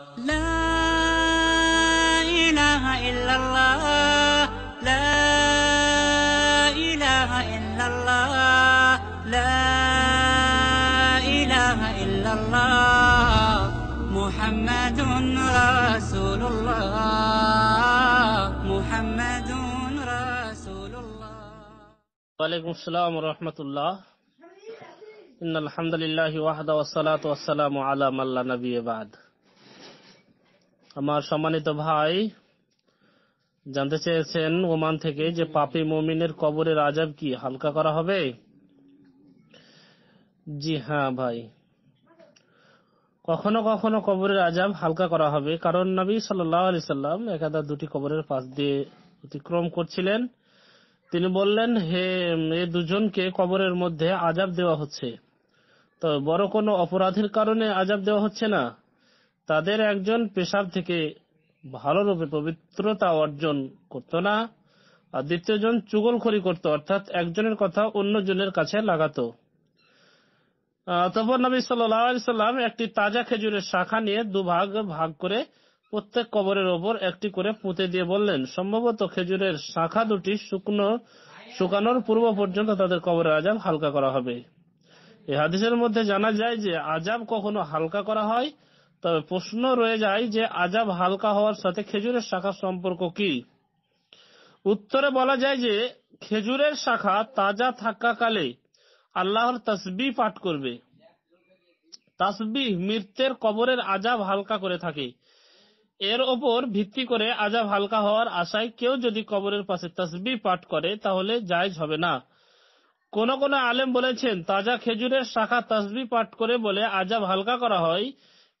لا إله إلا الله لا إله إلا الله لا إله إلا الله محمد رسول الله محمد رسول الله وعليكم السلام ورحمة الله إن الحمد لله وحده والصلاة والسلام على من لا نبي بعد আমার সম্মানিত ভাই জানতে চেয়েছেন ওমান থেকে যে পাপি মমিনের কবরের আজাব কি হালকা করা হবে জি হ্যাঁ ভাই কখনো কখনো কবরের আজাব হালকা করা হবে কারণ নবী সাল্লাম একাদা দুটি কবরের পাশ দিয়ে অতিক্রম করছিলেন তিনি বললেন হে এ দুজনকে কবরের মধ্যে আজাব দেওয়া হচ্ছে তো বড় কোনো অপরাধের কারণে আজাব দেওয়া হচ্ছে না তাদের একজন পেশাব থেকে ভালোরূপে পবিত্রতা অর্জন করত না আর দ্বিতীয়জন চুগলখড়ি করত অর্থাৎ একজনের কথা অন্যজনের কাছে লাগাতো তপর নবী সাল্লাম একটি তাজা খেজুরের শাখা নিয়ে দুভাগ ভাগ করে প্রত্যেক কবরের ওপর একটি করে পুঁতে দিয়ে বললেন সম্ভবত খেজুরের শাখা দুটি শুকনো শুকানোর পূর্ব পর্যন্ত তাদের কবরের আজাব হালকা করা হবে এ হাদিসের মধ্যে জানা যায় যে আজাব কখনো হালকা করা হয় তবে প্রশ্ন রয়ে যায় যে আজাব হালকা হওয়ার সাথে খেজুরের শাখার সম্পর্ক কি উত্তরে বলা যায় যে খেজুরের শাখা তাজা থাকাকালে আল্লাহর তসবি পাঠ করবে তাসবিহ মৃত্যের কবরের আজাব হালকা করে থাকে এর ওপর ভিত্তি করে আজাব হালকা হওয়ার আশায় কেউ যদি কবরের পাশে তসবি পাঠ করে তাহলে জায়জ হবে না কোন কোন আলেম বলেছেন তাজা খেজুরের শাখা তসবি পাঠ করে বলে আজাব হালকা করা হয়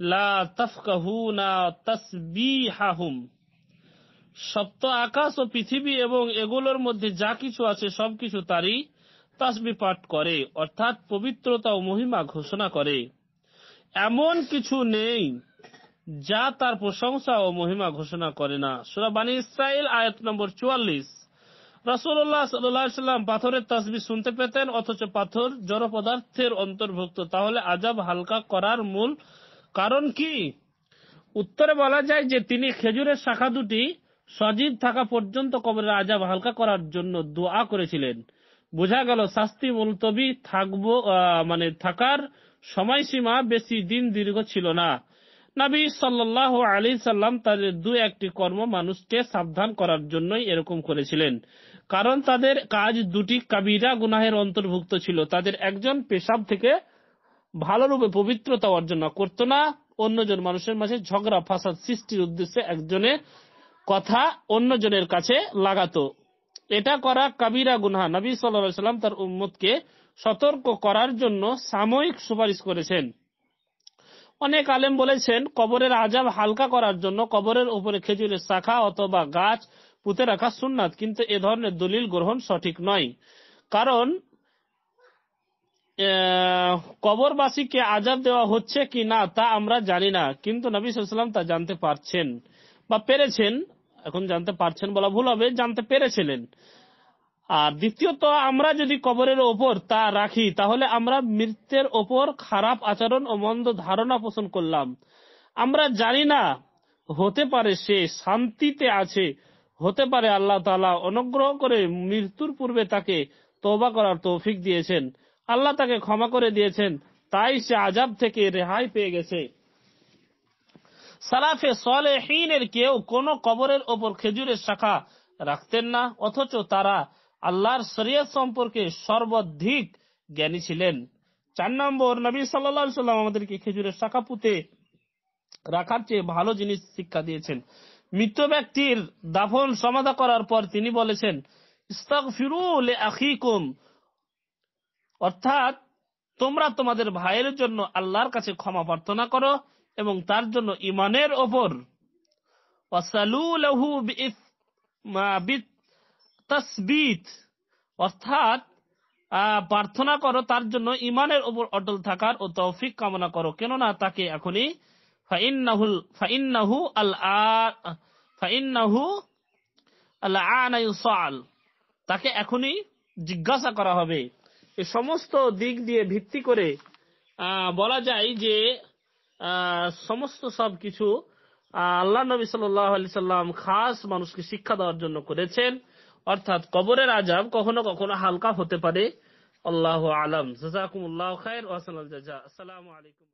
সপ্ত আকাশ ও পৃথিবী এবং এগুলোর মধ্যে যা কিছু আছে সবকিছু তারই তাসবি পাঠ করে অর্থাৎ পবিত্রতা ও মহিমা ঘোষণা করে এমন কিছু নেই যা তার প্রশংসা ও মহিমা ঘোষণা করে না সুরাবানী ইসরায়েল আয়াত নম্বর চুয়াল্লিশ রসুল সাল্লাম পাথরের তাসবি শুনতে পেতেন অথচ পাথর জড় পদার্থের অন্তর্ভুক্ত তাহলে আজাব হালকা করার মূল কারণ কি উত্তরে বলা যায় যে তিনি খেজুরের শাখা দুটি সজীব থাকা পর্যন্ত কবরের আজাব হালকা করার জন্য দোয়া করেছিলেন বোঝা গেল শাস্তি মুলতবি থাকব মানে থাকার সময়সীমা বেশি দিন দীর্ঘ ছিল না নবী সাল্লাহ আলী সাল্লাম তাদের দু একটি কর্ম মানুষকে সাবধান করার জন্যই এরকম করেছিলেন কারণ তাদের কাজ দুটি কাবিরা গুনাহের অন্তর্ভুক্ত ছিল তাদের একজন পেশাব থেকে ভালোরূপে পবিত্রতা অর্জন করতো না অন্যজন মানুষের মাঝে ঝগড়া ফাসাদ সৃষ্টির উদ্দেশ্যে একজনের কথা অন্যজনের কাছে লাগাতো এটা করা কাবিরা গুনহা নবী সাল্লাম তার উম্মতকে সতর্ক করার জন্য সাময়িক সুপারিশ করেছেন অনেক আলেম বলেছেন কবরের আজাব হালকা করার জন্য কবরের উপরে খেজুরের শাখা অথবা গাছ পুঁতে রাখা সুন্নাত কিন্তু এ ধরনের দলিল গ্রহণ সঠিক নয় কারণ কবরবাসীকে আজাব দেওয়া হচ্ছে কি না তা আমরা জানি না কিন্তু নবী সাল্লাম তা জানতে পারছেন বা পেরেছেন এখন জানতে পারছেন বলা ভুল হবে জানতে পেরেছিলেন আর দ্বিতীয়ত আমরা যদি কবরের ওপর তা রাখি তাহলে আমরা মৃত্যের ওপর খারাপ আচরণ ও মন্দ ধারণা পোষণ করলাম আমরা জানি না হতে পারে সে শান্তিতে আছে হতে পারে আল্লাহ তালা অনুগ্রহ করে মৃত্যুর পূর্বে তাকে তোবা করার তৌফিক দিয়েছেন আল্লাহ তাকে ক্ষমা করে দিয়েছেন তাই সে আজাব থেকে রেহাই পেয়ে গেছে সালাফে সলেহীনের কেউ কোন কবরের ওপর খেজুরের শাখা রাখতেন না অথচ তারা আল্লাহর শরিয়ত সম্পর্কে সর্বাধিক জ্ঞানী ছিলেন চার নম্বর নবী সাল্লা সাল্লাম আমাদেরকে খেজুরের শাখা পুঁতে রাখার চেয়ে ভালো জিনিস শিক্ষা দিয়েছেন মৃত ব্যক্তির দাফন সমাধা করার পর তিনি বলেছেন ইস্তাক ফিরুল আখিকুম অর্থাৎ তোমরা তোমাদের ভাইয়ের জন্য আল্লাহর কাছে ক্ষমা প্রার্থনা করো এবং তার জন্য ইমানের ওপর অর্থাৎ প্রার্থনা করো তার জন্য ইমানের ওপর অটল থাকার ও তৌফিক কামনা করো কেননা তাকে এখনই তাকে এখনই জিজ্ঞাসা করা হবে এ সমস্ত দিক দিয়ে ভিত্তি করে বলা যায় যে সমস্ত সব কিছু আল্লাহ নবী সাল্লি সাল্লাম খাস মানুষকে শিক্ষা দেওয়ার জন্য করেছেন অর্থাৎ কবরের আজাব কখনো কখনো হালকা হতে পারে আল্লাহ আলম জাজাকুমুল্লাহ খায়ের আলাইকুম